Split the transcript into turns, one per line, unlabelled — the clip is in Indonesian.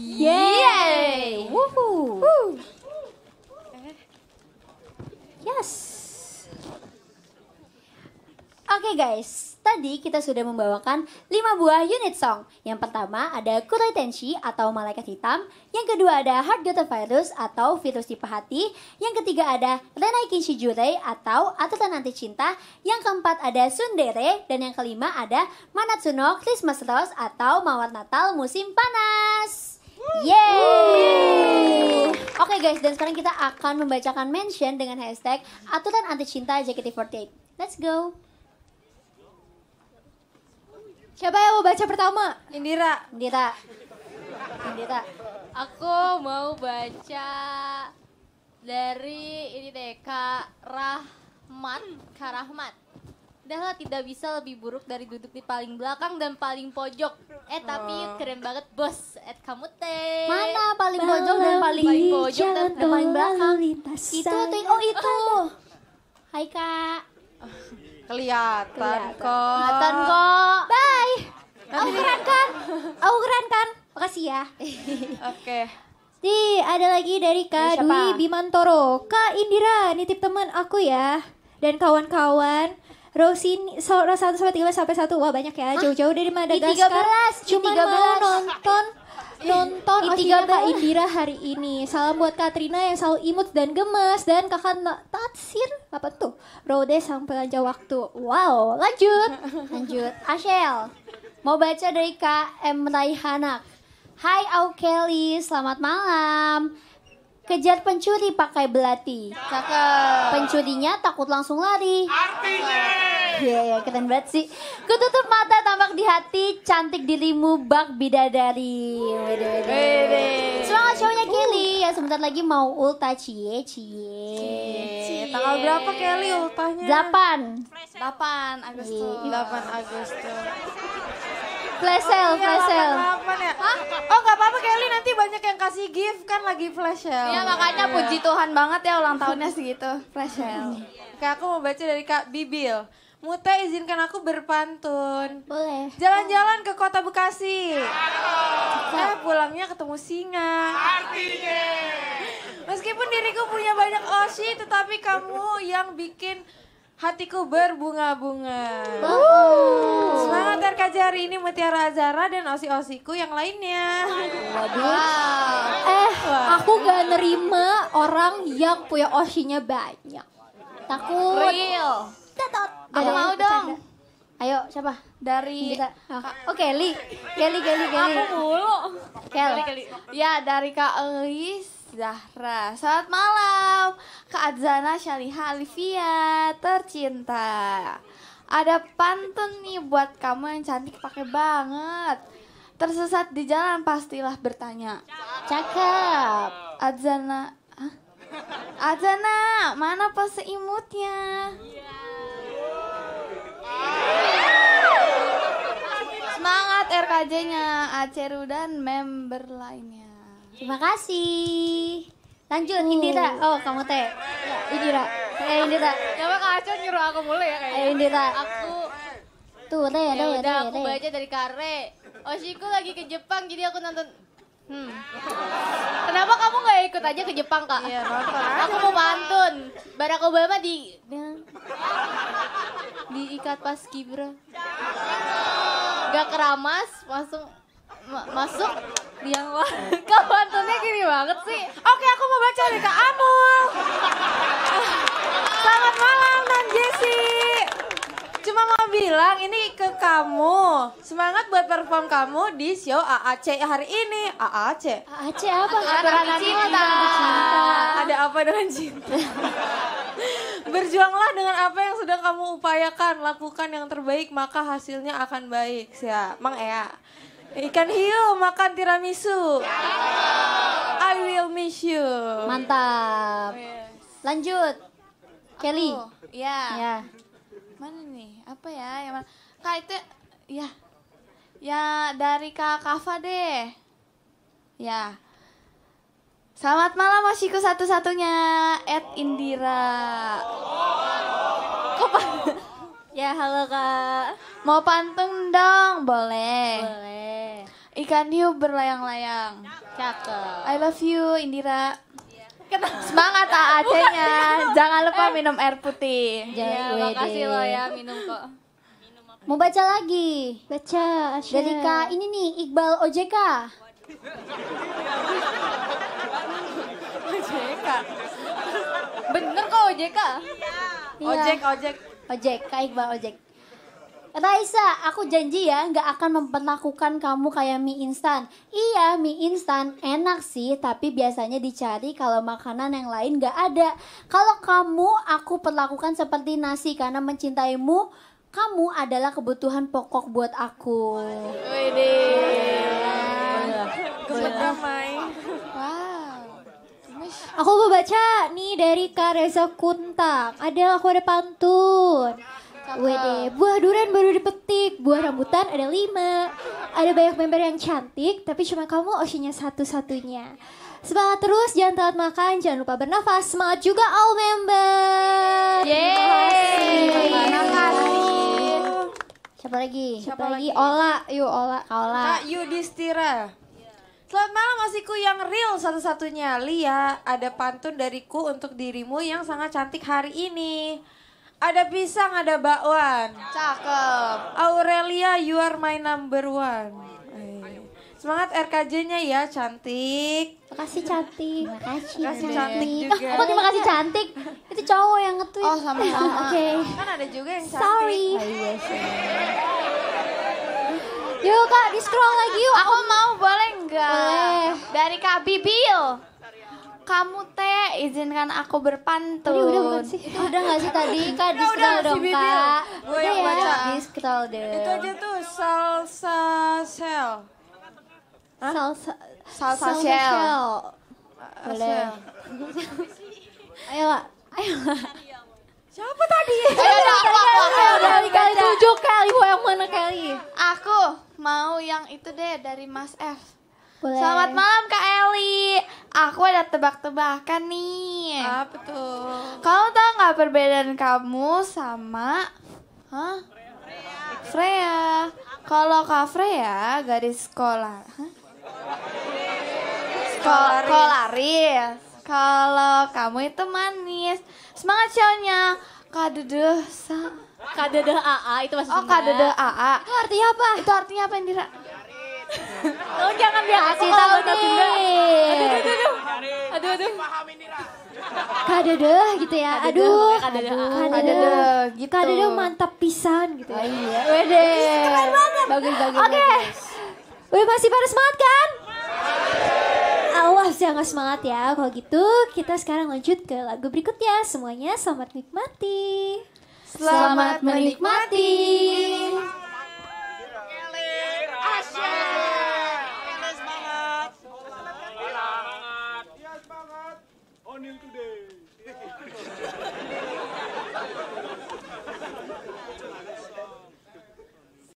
Yeay!
Woohoo! Woo. Yes. Oke okay guys, tadi kita sudah membawakan 5 buah unit song. Yang pertama ada Kurai Tenshi atau Malaikat Hitam. Yang kedua ada Heart Gota Virus atau Virus Tipe Hati. Yang ketiga ada Renai Jurei atau Aturan Anti Cinta. Yang keempat ada Sundere. Dan yang kelima ada Manatsuno Christmas Rose atau Mawar Natal Musim Panas. Yeay! Oke okay guys, dan sekarang kita akan membacakan mention dengan hashtag aturan anti cinta JKT48. Let's go!
Siapa yang mau baca pertama? Indira. Indira.
Indira. Aku mau baca
dari ini deh
Kak Rahmat. Kak Rahmat. Udahlah tidak bisa lebih buruk dari duduk di paling belakang dan paling pojok. Eh tapi oh. keren banget bos. At kamu
teh. Mana paling pojok dan paling pojok dan, dan paling belakang? itu tuh oh
itu. Oh. Hai kak. Kelihatan, Kelihatan. kok. Kelihatan kok. Bye. Aku keren kan? Aku keren kan? Makasih ya. Oke. okay. Di ada lagi dari Kak Dwi Bimantoro. Kak Indira, nitip teman aku ya. Dan kawan-kawan Rosini, so, Rosa 1 sampai 3 sampai 1. Wah, banyak ya. Jauh-jauh dari Madagaskar. I 13, cuma mau nonton
nonton 13. Kak Indira
hari ini. Salam buat Katrina yang selalu imut dan gemas dan kakak Tatsir apa tuh? Rode sang pelajar waktu. Wow, lanjut. Lanjut.
Ashel. Mau baca dari Kak M. Raihanak. Hai Aukeli, selamat malam. Kejar pencuri pakai belati. Cakep. Pencurinya takut langsung lari. Artinya. Iya, yeah, yeah, keren banget sih. Kututup mata tampak di hati, cantik dirimu bak bidadari. Wede, wede. wede. Semangat cowoknya Kelly. Ya sebentar lagi mau ulta cie cie. cie. Tanggal berapa Kelly ultahnya? 8.
8 Agustus. 8 iya. Agustus.
Flash sale, oh, iya, flash sale.
Ya? Hah? Oh nggak apa-apa Kelly
nanti banyak yang kasih gift kan lagi flash sale. Iya makanya yeah. puji
Tuhan banget ya ulang tahunnya segitu
flash sale. Kayak aku mau baca dari Kak Bibil. Mute izinkan aku berpantun. Boleh. Jalan-jalan ke kota Bekasi. Halo. Eh pulangnya ketemu singa. Artinya. Meskipun diriku punya banyak oshi, tetapi kamu yang bikin Hatiku berbunga-bunga. Wow. Semangat RKJ hari ini Mutiara Azara dan osi-osiku yang lainnya.
Waduh.
Wow. Eh, aku gak nerima orang yang punya osinya banyak. Takut. Real. Tetot. Aku mau dong. Ayo, siapa?
Dari oh. Oke, Kelly. Kelly, Kelly, Aku mulu. Kelly. Ya, dari Kak Elis Zahra. Selamat malam Kak Adzana Syaliha Alivia tercinta. Ada pantun nih buat kamu yang cantik pakai banget. Tersesat di jalan pastilah bertanya. Cakep. Adzana. Hah? Adzana, mana pas imutnya? Semangat RKJ-nya Aceru dan member lainnya.
Terima kasih. Lanjut uh. Indira. Oh, kamu teh. Ya, Indira. Eh Indira. Kenapa Kak Aca nyuruh aku mulai ya kayaknya. Ayo Indira.
Aku Tuh, teh ya, teh aku baca
dari Kare. Oshiku oh, lagi ke Jepang jadi aku nonton Hmm. Kenapa kamu nggak ikut aja ke Jepang kak? Iya, Aku mau pantun. Barack Obama di diikat pas kibra. Gak keramas, masuk masuk yang kau pantunnya gini banget sih oke aku mau baca nih kak Amul
selamat malam Nan Jesse cuma mau bilang ini ke kamu semangat buat perform kamu di show AAC hari ini AAC AAC apa Karena cinta. ada apa dengan cinta berjuanglah dengan apa yang sedang kamu upayakan lakukan yang terbaik maka hasilnya akan baik Siap Mang Ea Ikan hiu makan tiramisu.
I will miss you. Mantap. Oh, Lanjut. Kelly. Ya. ya.
Mana nih? Apa ya? Yang mana? Kak itu ya. Ya dari Kak Kava deh. Ya. Selamat malam masiku satu-satunya Ed Indira. Kok pan- Ya halo Kak. Mau pantun dong, boleh. Boleh. Ikan hiu berlayang-layang. Cakep. I love you Indira. Iya. Semangat AAC-nya. Jangan lupa minum air
putih. Ya, makasih lo ya minum kok. Mau baca lagi? Baca. Asya. Dari Kak ini nih Iqbal OJK. OJK. Bener kok OJK? Iya. Ojek, ojek. Ojek, Kak Iqbal ojek. Raisa, aku janji ya nggak akan memperlakukan kamu kayak mie instan. Iya, mie instan enak sih, tapi biasanya dicari kalau makanan yang lain nggak ada. Kalau kamu, aku perlakukan seperti nasi karena mencintaimu. Kamu adalah kebutuhan
pokok buat aku.
Wede. Aku mau
baca nih dari Kak Reza Kuntak. Ada aku ada pantun. Wede, buah durian baru dipetik, buah rambutan ada lima. Ada banyak member yang cantik, tapi cuma kamu osinya satu-satunya. Semangat terus, jangan telat makan, jangan lupa bernafas. Semangat juga all member. Yeay.
kasih. Siapa lagi? Siapa, Siapa lagi? lagi? Ola, yuk Ola. Ola. Kak Yudhistira. Selamat malam
masihku yang real satu-satunya Lia, ada pantun dariku untuk dirimu yang sangat cantik hari ini ada pisang, ada bakwan. Cakep. Aurelia, you are my number one. Eh, semangat RKJ-nya ya,
cantik.
Makasih cantik. Makasih. Makasih cantik juga. Oh, terima kasih
cantik.
Itu cowok yang ngetweet. Oh, sama-sama. Oke. Okay. Kan
ada juga yang
cantik. Sorry.
Oh, iya
yuk
kak, di scroll lagi yuk. Aku mau boleh nggak? Boleh. Dari Kak Bibil kamu teh izinkan aku berpantun. Tadi oh, udah
bukan sih? udah gak sih tadi
kak di udah, dong si kak. Gue oh, udah ya. Baca. Disketal dong. Itu aja
tuh salsa shell. Hah? Salsa salsa, salsa shell. shell.
Ah, Boleh. Ayo kak. Ayo Siapa
tadi? Dari kali tujuh
kali, yang mana
kali? Aku mau yang itu deh dari Mas F. Boleh. Selamat malam Kak Eli. Aku ada tebak-tebakan nih. Apa ah, tuh? Kamu tahu nggak perbedaan kamu sama Hah? Freya. Freya. Kalau Kak Freya gadis sekolah.
Sekolah. Sekolaris. Sekolaris.
Kalau kamu itu manis. Semangat shownya. Kak Dedeh. Kak Dedeh AA itu maksudnya. Oh, Kak Dedeh AA. Itu artinya apa? Itu artinya apa, Indira?
Lo oh, jangan dihasil aku Bunda. Aduh, aduh, aduh. Aduh, aduh. Paham ini, Kadedeh gitu ya. Aduh. Kadedeh. Kadedeh. Gitu. Kadedeh mantap pisan gitu ya. Iya. Wede. Bagus, bagus. Oke. Udah pasti pada semangat kan? Awas jangan semangat ya. Kalau gitu kita sekarang lanjut ke lagu berikutnya. Semuanya selamat nikmati. Selamat menikmati. Selamat menikmati.